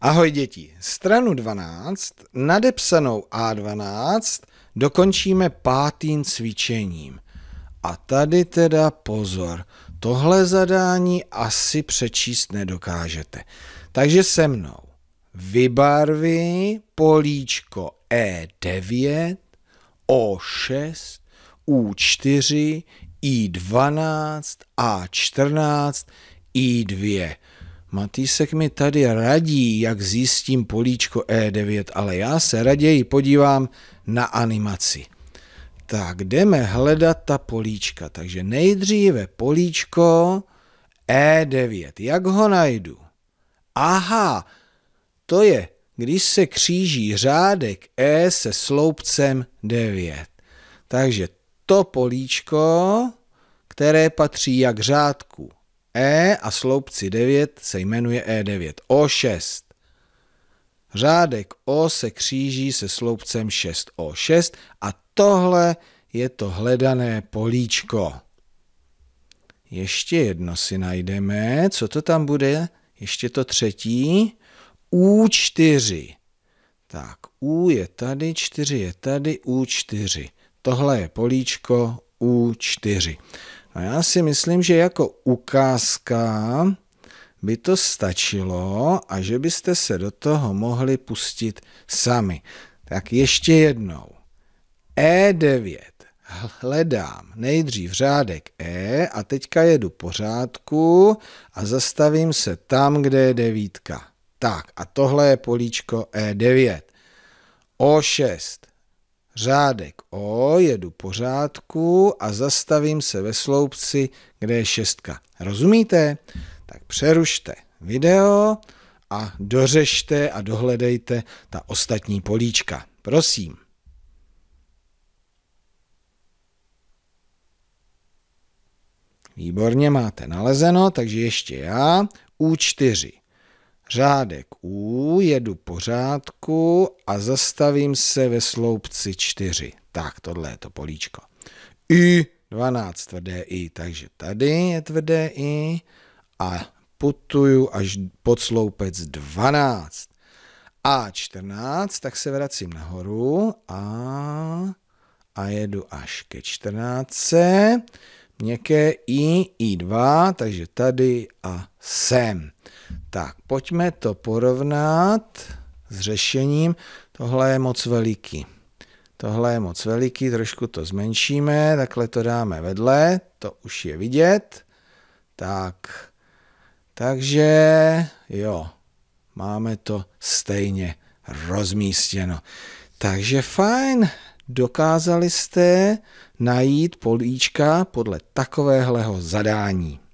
Ahoj děti, stranu 12, nadepsanou A12, dokončíme pátým cvičením. A tady teda pozor, tohle zadání asi přečíst nedokážete. Takže se mnou vybarvi políčko E9, O6, U4, I12, A14, I2. Matýsek mi tady radí, jak zjistím políčko E9, ale já se raději podívám na animaci. Tak jdeme hledat ta políčka. Takže nejdříve políčko E9. Jak ho najdu? Aha, to je, když se kříží řádek E se sloupcem 9. Takže to políčko, které patří jak řádku E a sloupci 9 se jmenuje E9. O6. Řádek O se kříží se sloupcem 6O6 a tohle je to hledané políčko. Ještě jedno si najdeme. Co to tam bude? Ještě to třetí. U4. Tak, U je tady, 4 je tady, U4. Tohle je políčko U4. A já si myslím, že jako ukázka by to stačilo a že byste se do toho mohli pustit sami. Tak ještě jednou. E9. Hledám nejdřív řádek E a teďka jedu pořádku a zastavím se tam, kde je devítka. Tak a tohle je políčko E9. O6 řádek O, jedu pořádku a zastavím se ve sloupci, kde je šestka. Rozumíte? Tak přerušte video a dořešte a dohledejte ta ostatní políčka. Prosím. Výborně máte nalezeno, takže ještě já. U4 Řádek U, jedu pořádku a zastavím se ve sloupci 4. Tak, tohle je to políčko. I, 12 tvrdé I, takže tady je tvrdé I a putuju až pod sloupec 12. A14, tak se vracím nahoru a, a jedu až ke 14. Měkké I, I2, takže tady a sem. Tak, pojďme to porovnat s řešením. Tohle je moc veliký. Tohle je moc veliký, trošku to zmenšíme, takhle to dáme vedle, to už je vidět. Tak, takže jo, máme to stejně rozmístěno. Takže fajn, dokázali jste najít políčka podle takovéhleho zadání.